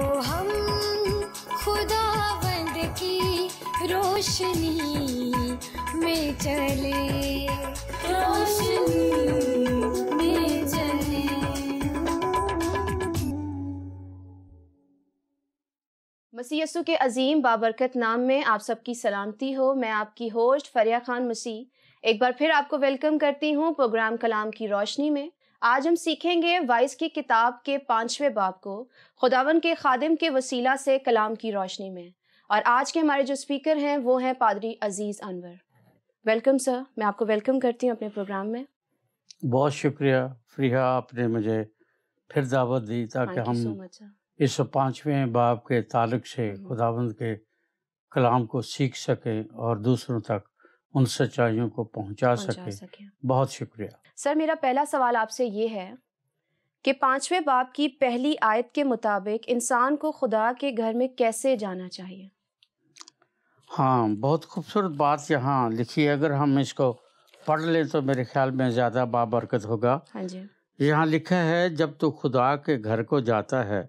हम खुदावंद की रोशनी में चले रोशनी मसी यसु के अजीम बाबरकत नाम में आप सबकी सलामती हो मैं आपकी होस्ट फरिया खान मसीह एक बार फिर आपको वेलकम करती हूँ प्रोग्राम कलाम की रोशनी में आज हम सीखेंगे वाइस की किताब के पांचवें बाब को खुदावन के खादिम के वसीला से कलाम की रोशनी में और आज के हमारे जो स्पीकर हैं वो हैं पादरी अजीज़ अनवर वेलकम सर मैं आपको वेलकम करती हूँ अपने प्रोग्राम में बहुत शुक्रिया फ्रिया आपने मुझे फिर दावत दी ताकि हम इस पांचवें बाब के ताल्लुक से हम्म। खुदावंद के कलाम को सीख सकें और दूसरों तक उन सच्चाइयों को पहुंचा, पहुंचा सके।, सके बहुत शुक्रिया सर मेरा पहला सवाल आपसे ये है कि पांचवें बाप की पहली आयत के मुताबिक इंसान को खुदा के घर में कैसे जाना चाहिए हाँ बहुत खूबसूरत बात यहाँ लिखी है अगर हम इसको पढ़ लें तो मेरे ख्याल में ज़्यादा बाबरकत होगा हाँ जी यहाँ लिखा है जब तू खुदा के घर को जाता है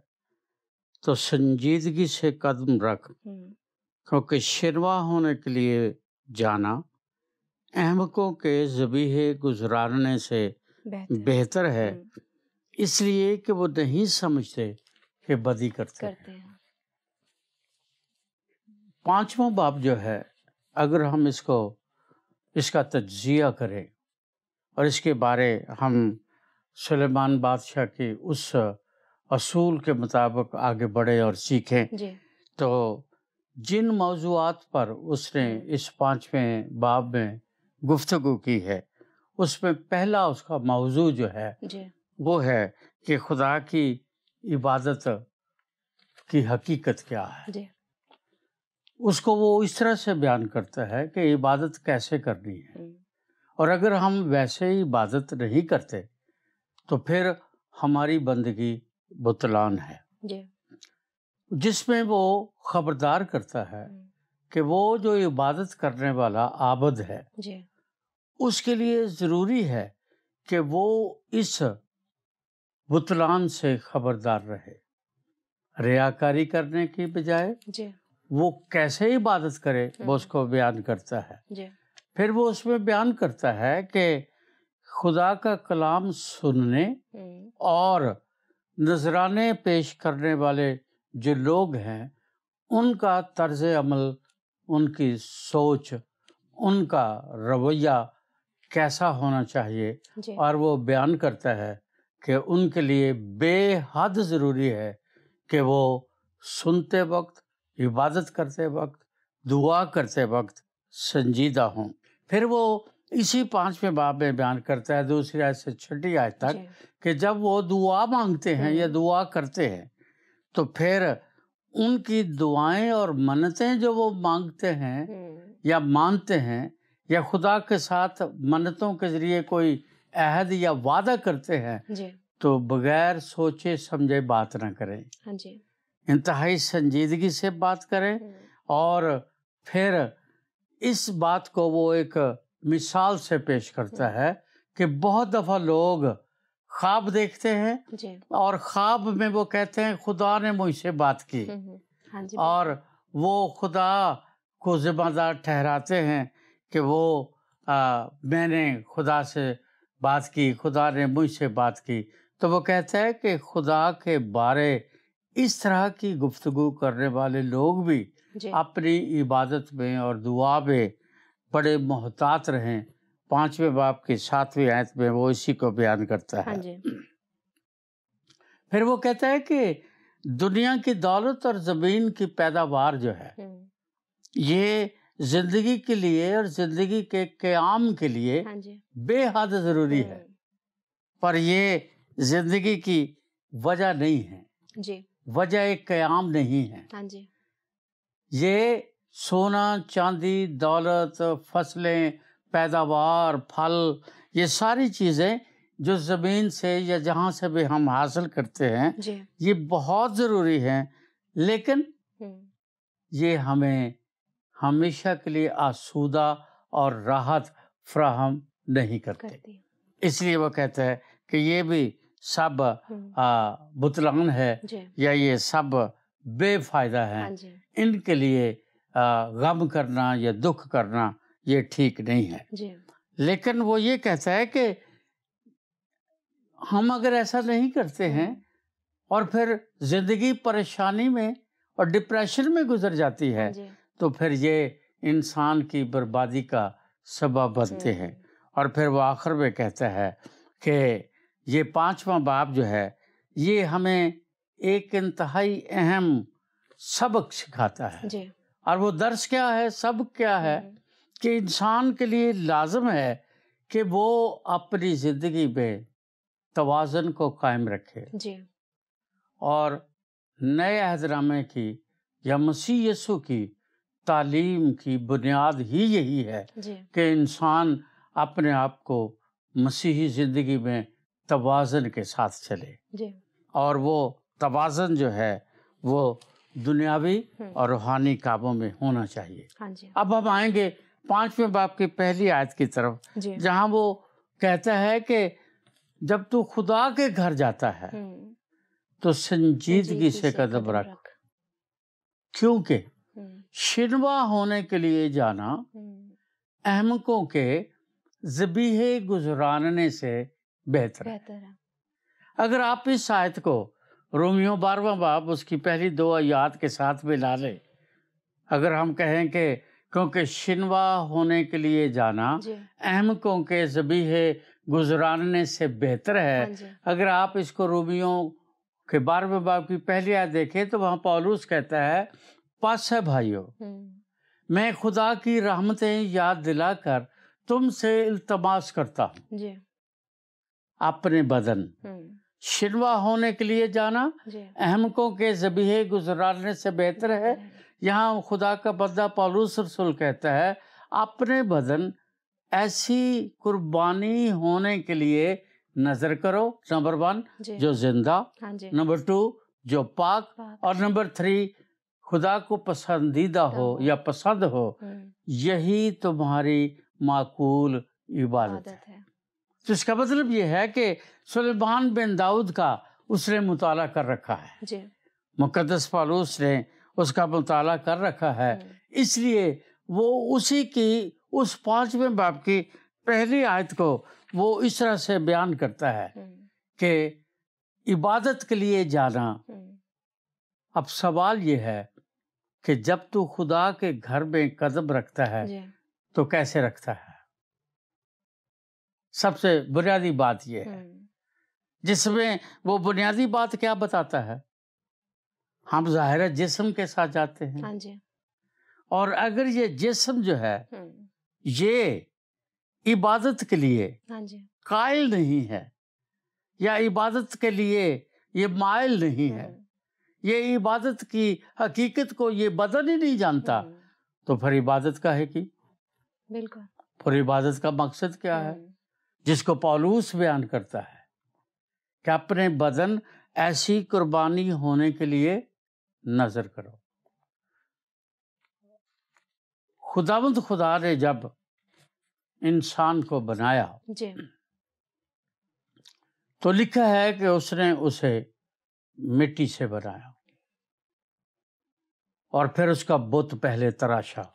तो संजीदगी से कदम रख हम्म। क्योंकि शिरवा होने के लिए जाना अहमकों के जबीहे गुजरारने से बेहतर, है हम्म। इसलिए कि वो नहीं समझते कि बदी करते, करते हैं पांचवा बाप जो है अगर हम इसको इसका तजिया करें और इसके बारे हम सुलेमान बादशाह के उस असूल के मुताबिक आगे बढ़े और सीखें तो जिन मौजूद पर उसने हम्म। इस पांचवें बाब में गुफ्तगु की है उसमें पहला उसका मौजू जो है वो है कि खुदा की इबादत की हकीकत क्या है उसको वो इस तरह से बयान करता है कि इबादत कैसे करनी है हम्म। और अगर हम वैसे ही इबादत नहीं करते तो फिर हमारी बंदगी बुतलान है जिसमें वो खबरदार करता है हम्म। कि वो जो इबादत करने वाला आबद है जी। उसके लिए ज़रूरी है कि वो इस बुतलान से खबरदार रहे रियाकारी करने की बजाय वो कैसे इबादत करे वो हम्म। उसको बयान करता है फिर वो उसमें बयान करता है कि खुदा का कलाम सुनने हम्म। और नजराने पेश करने वाले जो लोग हैं उनका तर्ज अमल उनकी सोच उनका रवैया कैसा होना चाहिए और वो बयान करता है कि उनके लिए बेहद ज़रूरी है कि वो सुनते वक्त इबादत करते वक्त दुआ करते वक्त संजीदा हों फिर वो इसी पांचवें बाब में बयान करता है दूसरी आयत से छठी आयत तक कि जब वो दुआ मांगते हैं या हम्म। दुआ करते हैं तो फिर उनकी दुआएं और मन्नतें जो वो मांगते हैं हम्म। या मानते हैं या खुदा के साथ मन्नतों के ज़रिए कोई अहद या वादा करते हैं तो बगैर सोचे समझे बात ना करें हाँ इंतहाई संजीदगी से बात करें हम्म। और फिर इस बात को वो एक मिसाल से पेश करता हम्म। है कि बहुत दफ़ा लोग ख्वाब देखते हैं और ख्वाब में वो कहते हैं खुदा ने मुझसे बात की हम्म, हाँ और वो खुदा को जिम्मेदार ठहराते हैं कि वो आ, मैंने खुदा से बात की खुदा ने मुझसे बात की तो वो कहता है कि खुदा के बारे इस तरह की गुफ्तगु करने वाले लोग भी अपनी इबादत में और दुआ में बड़े मोहतात रहें पांचवें बाप के सातवें आयत में वो इसी को बयान करता है हाँ फिर वो कहता है कि दुनिया की दौलत और ज़मीन की पैदावार जो है हम्म। ये जिंदगी के लिए और जिंदगी के क्याम के लिए हाँ बेहद जरूरी है पर ये जिंदगी की वजह नहीं है वजह एक क्याम नहीं है हाँ ये सोना चांदी दौलत फसलें पैदावार फल ये सारी चीज़ें जो ज़मीन से या जहां से भी हम हासिल करते हैं ये बहुत ज़रूरी है लेकिन ये हमें हमेशा के लिए आसूदा और राहत फ्राहम नहीं करते इसलिए वो कहते हैं कि ये भी सब हम्म। बुतलान है या ये सब बेफायदा है हाँ इनके लिए गम करना या दुख करना ये ठीक नहीं है लेकिन वो ये कहता है कि हम अगर ऐसा नहीं करते हम्म। हैं और फिर जिंदगी परेशानी में और डिप्रेशन में गुजर जाती है हाँ तो फिर ये इंसान की बर्बादी का सबब बनते हैं और फिर वो आखिर में कहता है कि ये पांचवा बाप जो है ये हमें एक इंतहाई अहम सबक सिखाता है जी। और वो दर्श क्या है सब क्या है हम्म। कि इंसान के लिए लाजम है कि वो अपनी ज़िंदगी में तोज़न को कायम रखे जी। और नए अहदरामे की या मसीह यसु की तालीम की बुनियाद ही यही है कि इंसान अपने आप को मसीही ज़िंदगी में तोज़न के साथ चले जी। और वो तोज़न जो है वो दुनियावी हम्म। और रूहानी काबों में होना चाहिए हाँ जी। अब हम आएंगे पांचवें बाप की पहली आयत की तरफ जहाँ वो कहता है कि जब तू खुदा के घर जाता है हम्म। तो संजीदगी से कदम रख क्योंकि शिनवा होने के लिए जाना हम्म। अहमकों के जबीहे गुजरानने से बेहतर है अगर आप इस आयत को रोमियो बारवा बाप उसकी पहली दो आयात के साथ में ला लें अगर हम कहें कि क्योंकि शिनवा होने के लिए जाना अहमकों के जबीहे गुजरानने से बेहतर है हाँ अगर आप इसको रोमियो के बारहवें बाप की पहली आयत देखें तो वहाँ पॉलूस कहता है पास है भाइयों हम्म। मैं खुदा की रहमतें याद दिलाकर तुमसे इल्तमास करता हूँ अपने बदन हम्म। शिनवा होने के लिए जाना अहमकों के जबीहे गुजरने से बेहतर है यहाँ खुदा का बदा पालूस रसूल कहता है अपने बदन ऐसी कुर्बानी होने के लिए नजर करो नंबर वन जो जिंदा हाँ नंबर टू जो पाक और नंबर थ्री खुदा को पसंदीदा हो या पसंद हो हम्म। यही तुम्हारी माकूल इबादत है।, तो इसका मतलब यह है कि सुलेमान बिन दाऊद का उसने मुताल कर रखा है मुकदस फालूस ने उसका मुताल कर रखा है हम्म। इसलिए वो उसी की उस पांचवें बाप की पहली आयत को वो इस तरह से बयान करता है हम्म। कि इबादत के लिए जाना अब सवाल यह है कि जब तू खुदा के घर में कदम रखता है तो कैसे रखता है सबसे बुनियादी बात यह है हम्म। जिसमें वो बुनियादी बात क्या बताता है हम ज़ाहिर जिस्म के साथ जाते हैं हाँ जी। और अगर ये जिस्म जो है हम्म। ये इबादत के लिए हाँ जी। कायल नहीं है या इबादत के लिए ये मायल नहीं है हम्म। ये इबादत की हकीकत को ये बदन ही नहीं जानता हम्म। तो फिर इबादत का है कि बिल्कुल फिर इबादत का मकसद क्या है हम्म। जिसको पालूस बयान करता है कि अपने बदन ऐसी कुर्बानी होने के लिए नजर करो खुदावंत खुदा ने जब इंसान को बनाया जी। तो लिखा है कि उसने उसे मिट्टी से बनाया और फिर उसका बुत पहले तराशा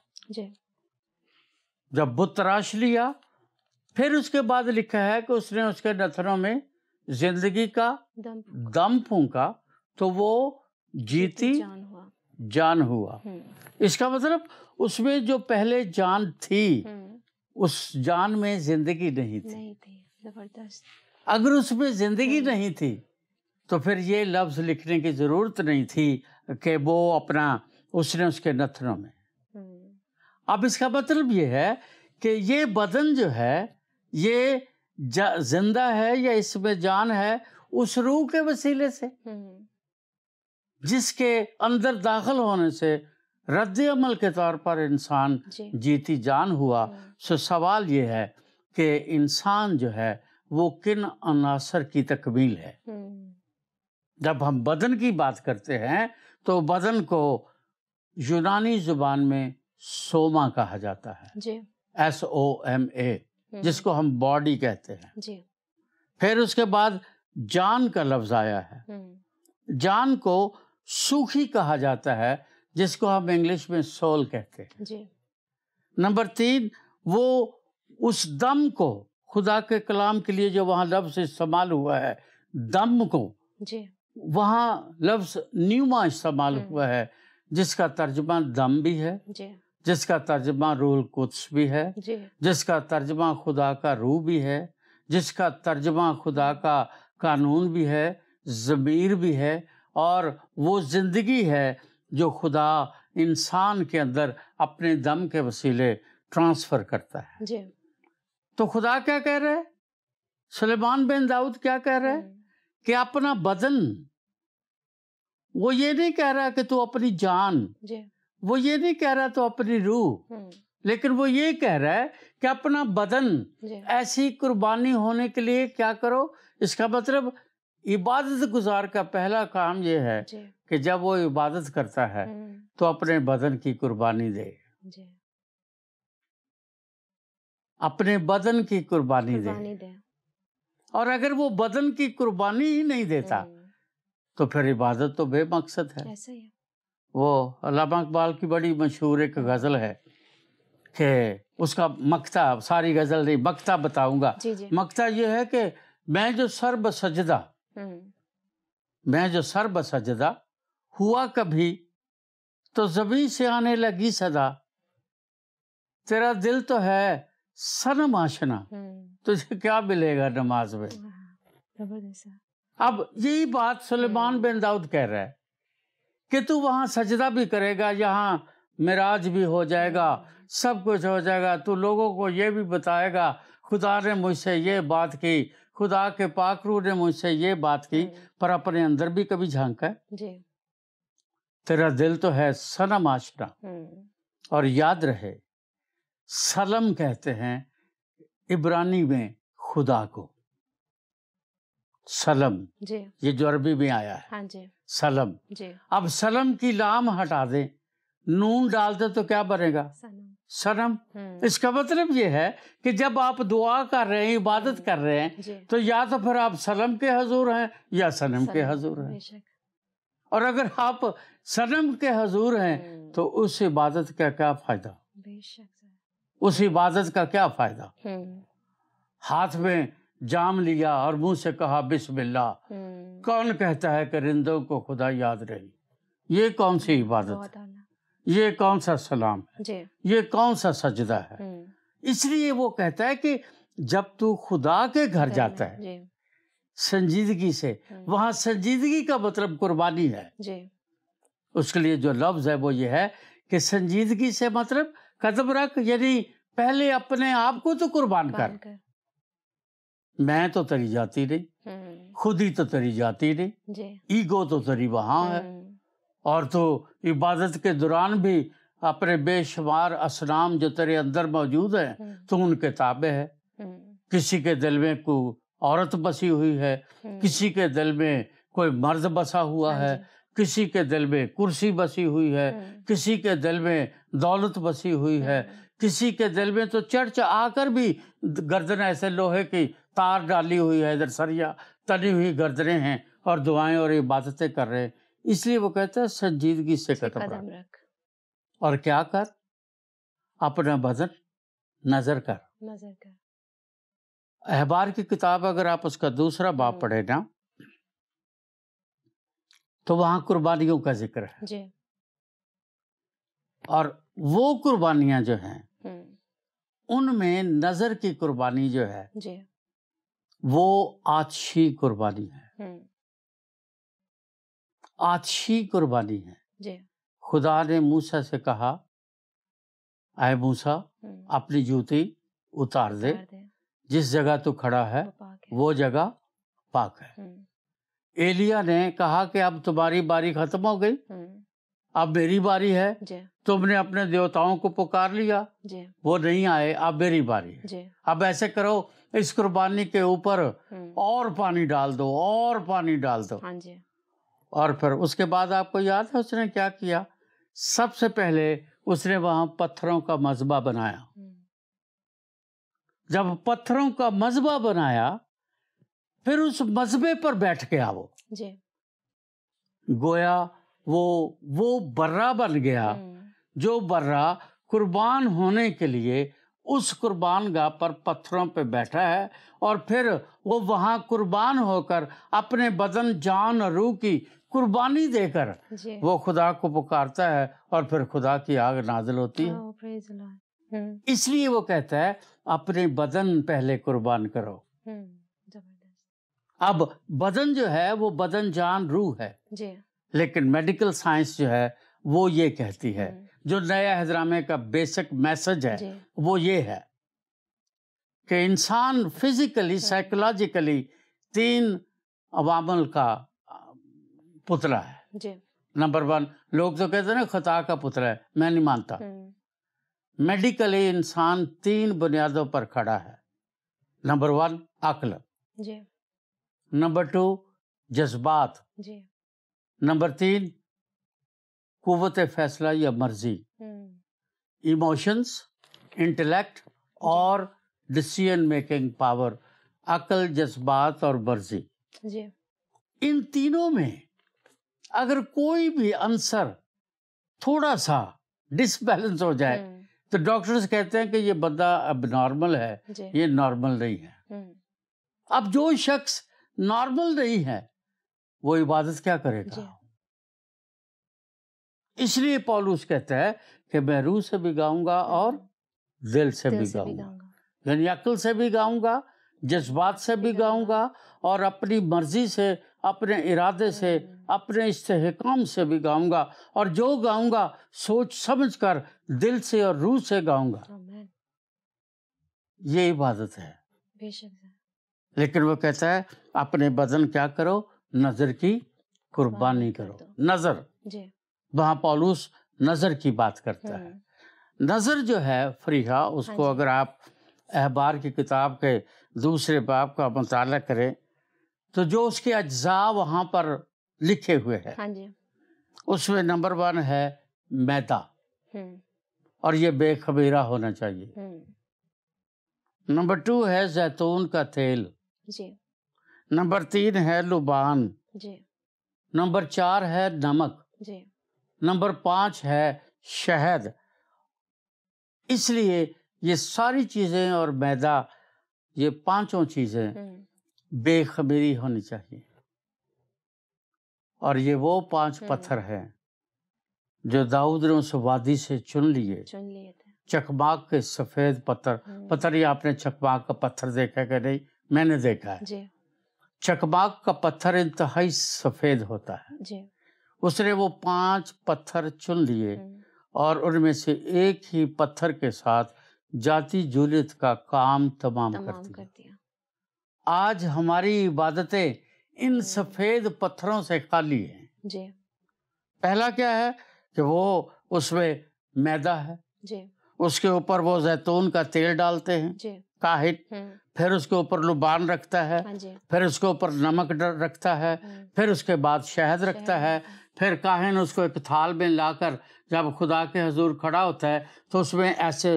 जब बुत तराश लिया फिर उसके बाद लिखा है कि उसने उसके नथनों में जिंदगी का दम फूका तो वो जीती जान हुआ जान हुआ हम्म। इसका मतलब उसमें जो पहले जान थी हम्म। उस जान में जिंदगी नहीं थी, नहीं थी। अगर उसमें जिंदगी हम्म। नहीं थी तो फिर ये लफ्ज़ लिखने की ज़रूरत नहीं थी कि वो अपना उसने उसके नथनों में हम्म। अब इसका मतलब ये है कि ये बदन जो है ये जिंदा है या इसमें जान है उस रूह के वसीले से हम्म। जिसके अंदर दाखिल होने से रद्द अमल के तौर पर इंसान जी। जीती जान हुआ हम्म। सो सवाल ये है कि इंसान जो है वो किन अनासर की तकमील है जब हम बदन की बात करते हैं तो बदन को यूनानी जुबान में सोमा कहा जाता है एस ओ एम ए हम्म। जिसको हम बॉडी कहते हैं जी। फिर उसके बाद जान का लफ्ज आया है हम्म। जान को सूखी कहा जाता है जिसको हम इंग्लिश में सोल कहते हैं जी। नंबर तीन वो उस दम को खुदा के कलाम के लिए जो वहां लफ्ज इस्तेमाल हुआ है दम को जी। वहाँ लफ्ज न्यूमा इस्तेमाल हम्म। हुआ है जिसका तर्जमा दम भी है जिसका तर्जमा रूल कुछ भी है जिसका तर्जमा खुदा का रूह भी है जिसका तर्जमा खुदा का कानून भी है ज़मीर भी है और वो ज़िंदगी है जो खुदा इंसान के अंदर अपने दम के वसीले ट्रांसफ़र करता है जी। तो खुदा क्या कह रहे है सलेमान बिन दाऊद क्या कह रहे हैं हम्म। कि अपना बदन वो ये नहीं कह रहा कि तू अपनी जान वो ये नहीं कह रहा तो अपनी रूह हम्म। लेकिन वो ये कह रहा है कि अपना बदन ऐसी कुर्बानी होने के लिए क्या करो इसका मतलब इबादत गुजार का पहला काम ये है कि जब वो इबादत करता है हम्म। तो अपने बदन की कुर्बानी दे अपने बदन की कुर्बानी दे, दे। और अगर वो बदन की कुर्बानी ही नहीं देता तो फिर इबादत तो बेमकसद है वो अलामा इकबाल की बड़ी मशहूर एक गज़ल है कि उसका मकता सारी गज़ल नहीं मकता बताऊंगा मकता ये है कि मैं जो सरब सजदा हम्म। मैं जो सरब सजदा हुआ कभी तो जबी से आने लगी सदा तेरा दिल तो है सनमाशना हम्म। तुझे क्या मिलेगा नमाज में अब यही बात सुलेमान हम्म। बिन दाऊद कह रहा है कि तू वहां सजदा भी करेगा यहाँ मिराज भी हो जाएगा हम्म। सब कुछ हो जाएगा तू लोगों को ये भी बताएगा खुदा ने मुझसे ये बात की खुदा के पाकरू ने मुझसे ये बात की पर अपने अंदर भी कभी झांका है तेरा दिल तो है सनम आशरा और याद रहे सलम कहते हैं इब्रानी में खुदा को सलम जी ये जो अरबी में आया है हाँ जी सलम जी अब सलम की लाम हटा दें नून डाल दे तो क्या बनेगा सनम हम्म। इसका मतलब ये है कि जब आप दुआ कर रहे हैं इबादत हम्म। कर रहे हैं तो या तो फिर आप सलम के हजूर हैं या सनम के हजूर हैं और अगर आप सनम के हजूर हैं तो उस इबादत का क्या फायदा बेशक उस इबादत का क्या फायदा हम्म। हाथ में जाम लिया और मुंह से कहा बिस्मिल्लाह हम्म। कौन कहता है करिंदों को खुदा याद रही ये कौन सी इबादत है ये कौन सा सलाम है ये कौन सा सजदा है हम्म। इसलिए वो कहता है कि जब तू खुदा के घर जाता है संजीदगी से वहां संजीदगी का मतलब कुर्बानी है उसके लिए जो लफ्ज है वो ये है कि संजीदगी से मतलब कदम रख यानी पहले अपने आप को तो कुर्बान कर।, कर मैं तो तरी जाती रही हम्म। खुद ही तो तरी जाती रही ईगो तो तरी वहां है हम्म। और तो इबादत के दौरान भी अपने बेशुमार असनाम जो तेरे अंदर मौजूद है हम्म। तो उनके ताबे है किसी के दिल में को औरत बसी हुई है किसी के दिल में कोई मर्द बसा हुआ हाँ है किसी के दिल में कुर्सी बसी हुई है किसी के दिल में दौलत बसी हुई है किसी के दिल में तो चर्च आकर भी गर्दन ऐसे लोहे की तार डाली हुई है इधर सरिया तली हुई गर्दने हैं और दुआएं और इबादतें कर रहे हैं इसलिए वो कहता है संजीदगी से कदम रख और क्या कर अपना बदन नजर कर नजर कर अहबार की किताब अगर आप उसका दूसरा बाप हम्म। पढ़े ना तो वहां कुर्बानियों का जिक्र है जी। और वो कुर्बानियां जो हैं उनमें नजर की कुर्बानी जो है जी। वो आछी कुर्बानी है आछी कुर्बानी है जी। खुदा ने मूसा से कहा आए मूसा अपनी जूती उतार, उतार दे, दे जिस जगह तू खड़ा है वो, वो जगह पाक है एलिया ने कहा कि अब तुम्हारी बारी खत्म हो गई अब मेरी बारी है तुमने अपने देवताओं को पुकार लिया वो नहीं आए अब मेरी बारी है अब ऐसे करो इस कुर्बानी के ऊपर हम्म। और पानी डाल दो और पानी डाल दो हाँ जी। और फिर उसके बाद आपको याद है उसने क्या किया सबसे पहले उसने वहां पत्थरों का मजबा बनाया हम्म। जब पत्थरों का मजबा बनाया फिर उस मजबे पर बैठ गया वो जी। गोया वो वो बर्रा बन गया हम्म। जो बर्रा कुर्बान होने के लिए उस कुर्बान गाह पर पत्थरों पे बैठा है और फिर वो वहाँ कुर्बान होकर अपने बदन जान और रूह की कुर्बानी देकर वो खुदा को पुकारता है और फिर खुदा की आग नाजल होती है हम्म। इसलिए वो कहता है अपने बदन पहले कुर्बान करो हम्म, अब बदन जो है वो बदन जान रूह है लेकिन मेडिकल साइंस जो है वो ये कहती है हम्म। जो नया हजरामे का बेसिक मैसेज है वो ये है कि इंसान फिजिकली साइकोलॉजिकली तीन अवामल का पुतला है नंबर वन लोग तो कहते हैं ना खता का पुतला है मैं नहीं मानता मेडिकली हम्म। इंसान तीन बुनियादों पर खड़ा है नंबर वन अकल नंबर टू जज्बात नंबर तीन कुत फैसला या मर्जी इमोशंस हम्म। इंटेलेक्ट और डिसीजन मेकिंग पावर अकल जज्बात और मर्जी जी इन तीनों में अगर कोई भी अंसर थोड़ा सा डिसबैलेंस हो जाए हम्म। तो डॉक्टर्स कहते हैं कि ये बंदा अब नॉर्मल है ये नॉर्मल नहीं है हम्म। अब जो शख्स नॉर्मल नहीं है वो इबादत क्या करेगा इसलिए पॉलूस कहता है कि मैं रूह से भी गाऊंगा और दिल से दिल भी गाऊंगा यानी अकल से भी गाऊंगा जज्बात से भी गाऊंगा और अपनी मर्जी से अपने इरादे से अपने इस्तेकाम से भी गाऊंगा और जो गाऊंगा सोच समझ कर दिल से और रूह से गाऊंगा ये इबादत है लेकिन वो कहता है अपने बदन क्या करो नजर की कुर्बानी करो नजर वहां पॉलूस नजर की बात करता है हम्म। नजर जो है फ्रीहा उसको हाँ अगर आप अहबार की किताब के दूसरे बाप का मताल करें तो जो उसके अज्जा वहां पर लिखे हुए हैं हाँ उसमें नंबर वन है मैदा हम्म। और ये बेखबीरा होना चाहिए हम्म। नंबर टू है जैतून का तेल जी नंबर तीन है लुबान जी नंबर चार है नमक जी नंबर पांच है शहद इसलिए ये सारी चीज़ें और मैदा ये पांचों चीज़ें हम्म। बेखबरी होनी चाहिए और ये वो पांच हम्म। पत्थर हैं जो दाऊद ने उस वादी से चुन लिए चुन लिए चकमाक के सफ़ेद पत्थर हम्म। पता नहीं आपने चकमाक का पत्थर देखा कि नहीं मैंने देखा है चकबाग का पत्थर इंतहाई सफ़ेद होता है जी। उसने वो पांच पत्थर चुन लिए हम्म। और उनमें से एक ही पत्थर के साथ जाति जूलियत का काम तमाम, तमाम कर, दिया। कर दिया आज हमारी इबादतें इन हम्म। सफ़ेद पत्थरों से खाली हैं जी। पहला क्या है कि वो उसमें मैदा है जी। उसके ऊपर वो जैतून का तेल डालते हैं जी। ताहित हम्म। फिर उसके ऊपर लुबान रखता है हाँ फिर उसके ऊपर नमक रखता है हम्म। फिर उसके बाद शहद रखता है फिर काहिन उसको एक थाल में लाकर जब खुदा के हजूर खड़ा होता है तो उसमें ऐसे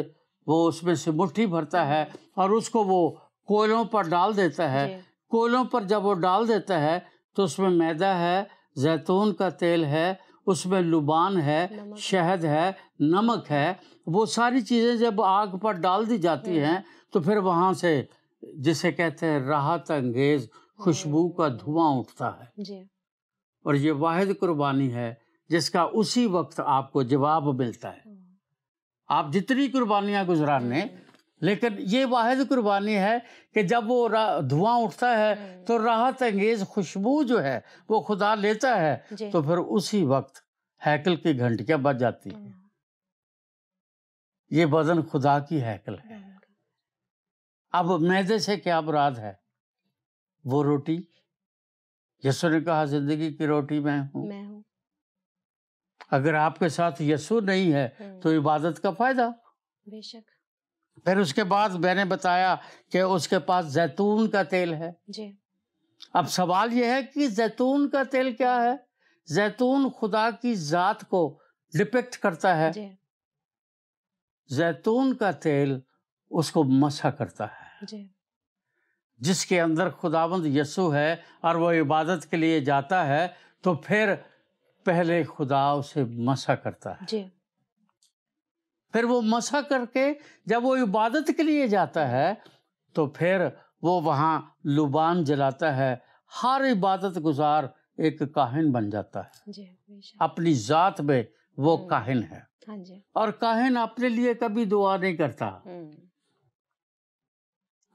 वो उसमें से मुट्ठी भरता है हम्म। और उसको वो कोयलों पर डाल देता है कोयलों पर जब वो डाल देता है तो उसमें मैदा है जैतून का तेल है उसमें लुबान है शहद है नमक है वो सारी चीज़ें जब आग पर डाल दी जाती हम्म। हैं तो फिर वहाँ से जिसे कहते हैं राहत अंगेज खुशबू हम्म। का धुआं उठता है और ये वाहिद कुर्बानी है जिसका उसी वक्त आपको जवाब मिलता है हम्म। आप जितनी कुर्बानियाँ गुजराने लेकिन ये वाद कुर्बानी है कि जब वो धुआं उठता है हम्म। तो राहत अंगेज खुशबू जो है वो खुदा लेता है तो फिर उसी वक्त हैकल की घंटिया बज जाती है ये बदन खुदा की हैकल है अब मैदे से क्या बराद है वो रोटी यसु ने कहा जिंदगी की रोटी मैं हूं अगर आपके साथ यसु नहीं है तो हम्म। इबादत का फायदा बेशक फिर उसके बाद मैंने बताया कि उसके पास जैतून का तेल है जी अब सवाल यह है कि जैतून का तेल क्या है जैतून खुदा की जात को डिपेक्ट करता है जैतून का तेल उसको मसा करता है जिसके अंदर खुदावंद यसु है और वो इबादत के लिए जाता है तो फिर पहले खुदा उसे मसा करता है फिर वो मसा करके जब वो इबादत के लिए जाता है तो फिर वो वहाँ लुबान जलाता है हर इबादत गुजार एक काहिन बन जाता है जी, अपनी जात में वो हम्म। काहिन है हाँ जी। और काहिन अपने लिए कभी दुआ नहीं करता हम्म।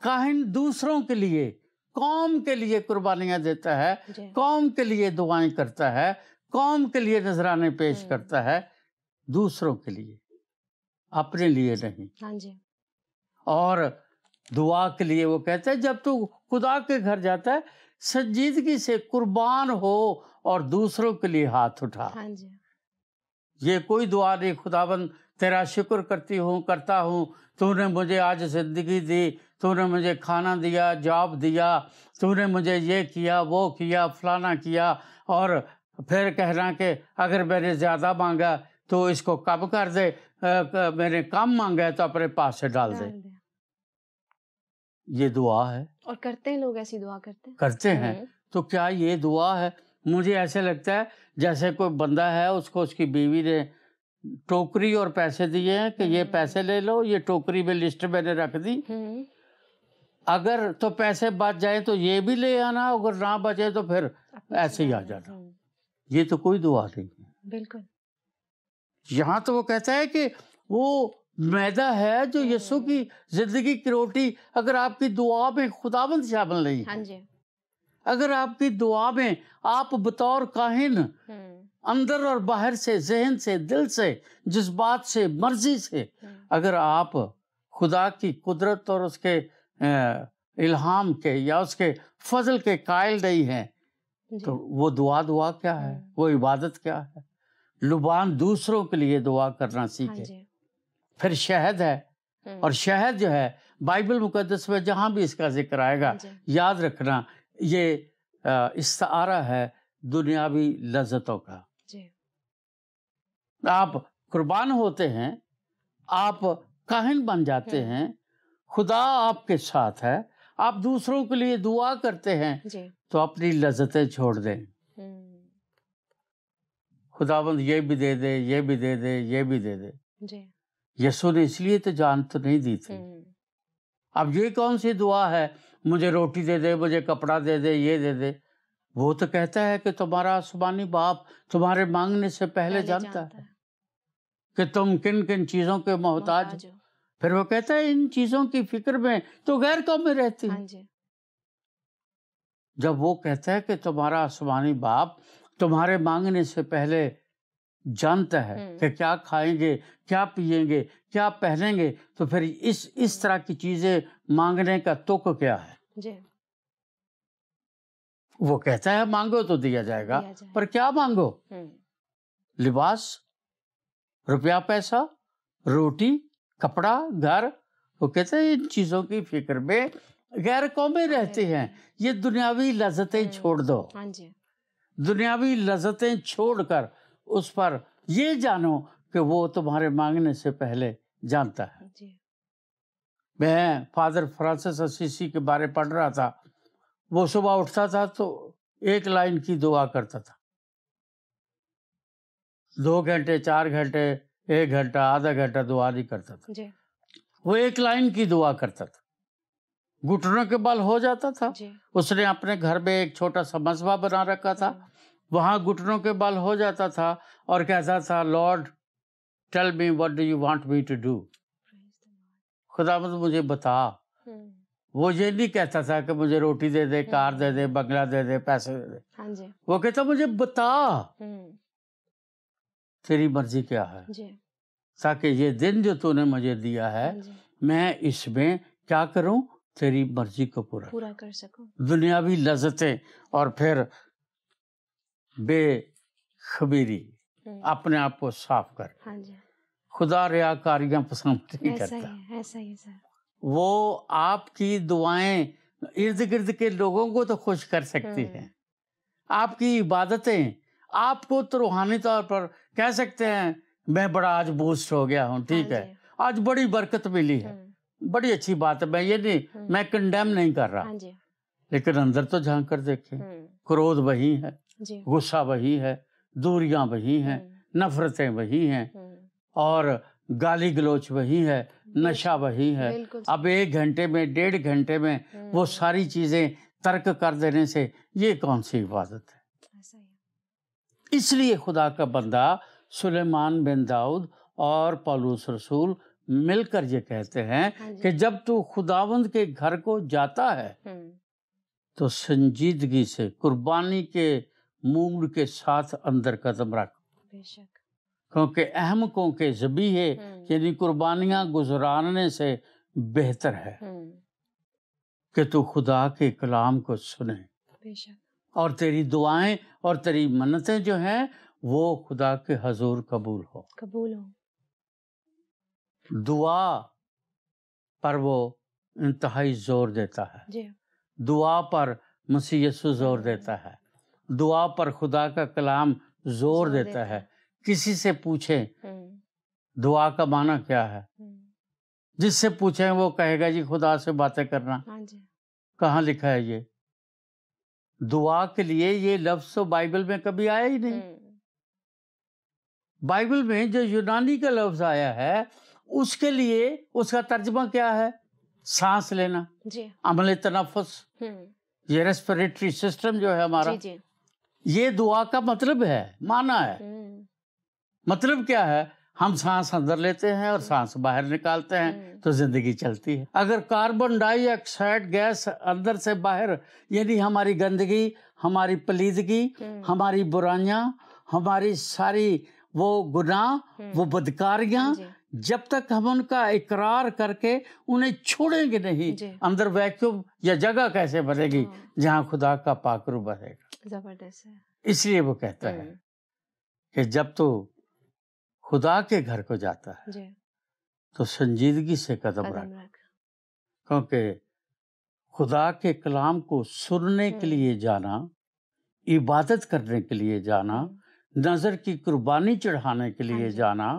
काहिन दूसरों के लिए कौम के लिए कुर्बानियां देता है कौम के लिए दुआएं करता है कौम के लिए नजराने पेश हम्म। करता है दूसरों के लिए अपने लिए नहीं हाँ जी और दुआ के लिए वो कहते हैं जब तू खुदा के घर जाता है संजीदगी से कुर्बान हो और दूसरों के लिए हाथ उठा हाँ जी ये कोई दुआ नहीं खुदाबंद तेरा शुक्र करती हूँ करता हूँ तूने मुझे आज ज़िंदगी दी तूने मुझे खाना दिया जॉब दिया तूने मुझे ये किया वो किया फलाना किया और फिर कहना कि अगर मैंने ज़्यादा मांगा तो इसको कब कर दे मैंने काम मांगा है तो अपने पास से डाल दे ये दुआ है और करते हैं लोग ऐसी दुआ करते हैं करते हैं हम्म। तो क्या ये दुआ है मुझे ऐसे लगता है जैसे कोई बंदा है उसको उसकी बीवी ने टोकरी और पैसे दिए हैं कि ये हम्म। पैसे ले लो ये टोकरी में लिस्ट मैंने रख दी हम्म। अगर तो पैसे बच जाए तो ये भी ले आना अगर ना बचे तो फिर ऐसे ही आ जाना ये तो कोई दुआ नहीं है बिल्कुल यहाँ तो वो कहता है कि वो मैदा है जो हम्म। यीशु की जिंदगी की रोटी अगर आपकी दुआ में खुदाबंद शामिल नहीं हाँ जी अगर आपकी दुआ में आप बतौर काहिन हम्म। अंदर और बाहर से जहन से दिल से जज्बात से मर्जी से हम्म। अगर आप खुदा की कुदरत और उसके इल्हाम के या उसके फजल के कायल नहीं हैं तो वो दुआ दुआ क्या है वो इबादत क्या है लुबान दूसरों के लिए दुआ करना हाँ सीखे हाँ फिर शहद है हम्म। और शहद जो है बाइबल मुकदस में जहाँ भी इसका जिक्र आएगा हाँ याद रखना ये इस है दुनियावी लजतों का आप कुर्बान होते हैं आप काहिन बन जाते हम्म। हैं खुदा आपके साथ है आप दूसरों के लिए दुआ करते हैं तो अपनी लजतें छोड़ दें हम्म। खुदाबंद ये भी दे दे ये भी दे दे ये भी दे दे यसु ने इसलिए तो जान तो नहीं दी थी हम्म। अब ये कौन सी दुआ है मुझे रोटी दे दे मुझे कपड़ा दे दे ये दे दे वो तो कहता है कि तुम्हारा आसमानी बाप तुम्हारे मांगने से पहले, पहले जानता, जानता है कि तुम किन किन चीजों के मोहताज फिर वो कहता है इन चीजों की फिक्र में तो गैर कौम में रहती है हाँ जब वो कहता है कि तुम्हारा आसमानी बाप तुम्हारे मांगने से पहले जानता है हम्म। कि क्या खाएंगे क्या पिएंगे क्या पहनेंगे तो फिर इस इस तरह की चीजें मांगने का तुक क्या है जी। वो कहता है मांगो तो दिया जाएगा दिया पर क्या मांगो हम्म। लिबास रुपया पैसा रोटी कपड़ा घर वो कहते हैं इन चीजों की फिक्र में गैर कौमे रहते हैं हम्म। ये दुनियावी लजतें छोड़ दो हाँ जी दुनियावी लजतें छोड़कर उस पर ये जानो कि वो तुम्हारे मांगने से पहले जानता है जी। मैं फादर फ्रांसिस असीसी के बारे पढ़ रहा था वो सुबह उठता था तो एक लाइन की दुआ करता था दो घंटे चार घंटे एक घंटा आधा घंटा दुआ नहीं करता था वो एक लाइन की दुआ करता था घुटनों के बल हो जाता था उसने अपने घर में एक छोटा सा मजबा बना रखा था हाँ। वहाँ घुटनों के बल हो जाता था और कहता था lord tell me what do you want me to do खुदा मुझे बता हम्म। वो ये नहीं कहता था कि मुझे रोटी दे दे हम्म। कार दे दे बंगला दे दे पैसे दे दे हाँ वो कहता मुझे बता हम्म। तेरी मर्जी क्या है ताकि ये दिन जो तूने मुझे दिया है हाँ मैं इसमें क्या करूं तेरी मर्जी को पूरा पूरा कर सकूं दुनियावी लज्जतें और फिर बेखबीरी हम्म। अपने आप को साफ कर हाँ जी खुदा रियाकारियां पसंद नहीं ऐसा करता है, ऐसा ही सर वो आपकी दुआएं इर्द गिर्द के लोगों को तो खुश कर सकती हम्म। हैं आपकी इबादतें आपको तो रूहानी तौर पर कह सकते हैं मैं बड़ा आज बूस्ट हो गया हूँ हाँ ठीक है आज बड़ी बरकत मिली है हम्म। बड़ी अच्छी बात है मैं ये नहीं हम्म। मैं कंडेम नहीं कर रहा हाँ लेकिन अंदर तो झांक कर देखे हम्म। क्रोध वही है गुस्सा वही है दूरियां वही है हम्म। नफरतें वही हैं और गाली गलोच वही है नशा वही है अब एक घंटे में डेढ़ घंटे में वो सारी चीजें तर्क कर देने से ये कौन सी इबादत है इसलिए खुदा का बंदा सुलेमान बिन दाऊद और पालूस रसूल मिलकर ये कहते हैं हाँ कि जब तू खुदावंद के घर को जाता है हम्म। तो संजीदगी से कुर्बानी के मूड के साथ अंदर कदम रख क्योंकि अहमकों के जबीहे यानी हम्म। कुर्बानियां गुजराने से बेहतर है हम्म। कि तू खुदा के कलाम को सुने और तेरी दुआएं और तेरी मन्नतें जो हैं वो खुदा के हजूर कबूल हो कबूल हो दुआ पर वो इंतहाई ज़ोर देता है दुआ पर मसी ज़ोर देता है दुआ पर खुदा का कलाम जोर देता, देता है किसी से पूछे हम्म। दुआ का माना क्या है हम्म। जिससे पूछे वो कहेगा जी खुदा से बातें करना हाँ कहाँ लिखा है ये दुआ के लिए ये लफ्ज तो बाइबल में कभी आया ही नहीं हम्म। बाइबल में जो यूनानी का लफ्ज आया है उसके लिए उसका तर्जमा क्या है सांस लेना अमल तनाफस हम्म। ये रेस्पिरेटरी सिस्टम जो है हमारा जी, जी। ये दुआ का मतलब है माना है हम्म। मतलब क्या है हम सांस अंदर लेते हैं और हम्म। सांस बाहर निकालते हैं तो जिंदगी चलती है अगर कार्बन डाइऑक्साइड गैस अंदर से बाहर यानी हमारी गंदगी हमारी पलीदगी हमारी बुराइयाँ हमारी सारी वो गुनाह वो बदकारियाँ जब तक हम उनका इकरार करके उन्हें छोड़ेंगे नहीं अंदर वैक्यूम या जगह कैसे भरेगी हाँ। जहाँ खुदा का पाकरू भरेगा जबरदस्त है इसलिए वो कहता है हम्म। कि जब तो खुदा के घर को जाता है तो संजीदगी से कदम रख क्योंकि खुदा के कलाम को सुनने के हम्म। लिए जाना इबादत करने के लिए जाना हम्म। नज़र की कुर्बानी चढ़ाने के हाँ लिए जाना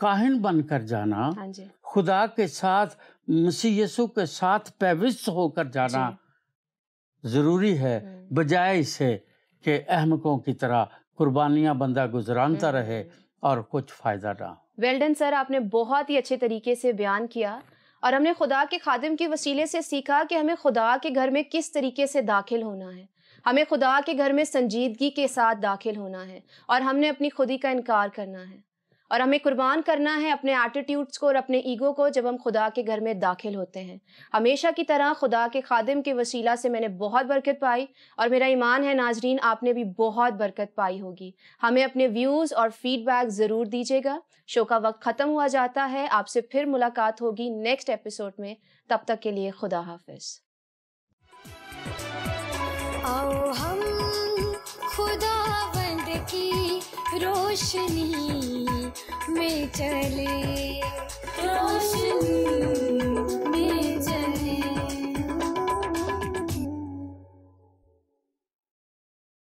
काहिन बनकर जाना हाँ खुदा के साथ मसी यसु के साथ पैविस्त होकर जाना जरूरी है हम्म। बजाय इसे कि अहमकों की तरह कुर्बानियां बंदा गुजरानता हम्म। रहे और कुछ फायदा ना वेल्डन सर आपने बहुत ही अच्छे तरीके से बयान किया और हमने खुदा के खादिम के वसीले से सीखा कि हमें खुदा के घर में किस तरीके से दाखिल होना है हमें खुदा के घर में संजीदगी के साथ दाखिल होना है और हमने अपनी खुदी का इनकार करना है और हमें कुर्बान करना है अपने एटीट्यूड्स को और अपने ईगो को जब हम खुदा के घर में दाखिल होते हैं हमेशा की तरह खुदा के खादिम के वसीला से मैंने बहुत बरकत पाई और मेरा ईमान है नाजरीन आपने भी बहुत बरकत पाई होगी हमें अपने व्यूज़ और फीडबैक ज़रूर दीजिएगा शो का वक्त ख़त्म हुआ जाता है आपसे फिर मुलाकात होगी नेक्स्ट एपिसोड में तब तक के लिए खुदा हाफिज आओ हम खुदा की रोशनी में चले रोशनी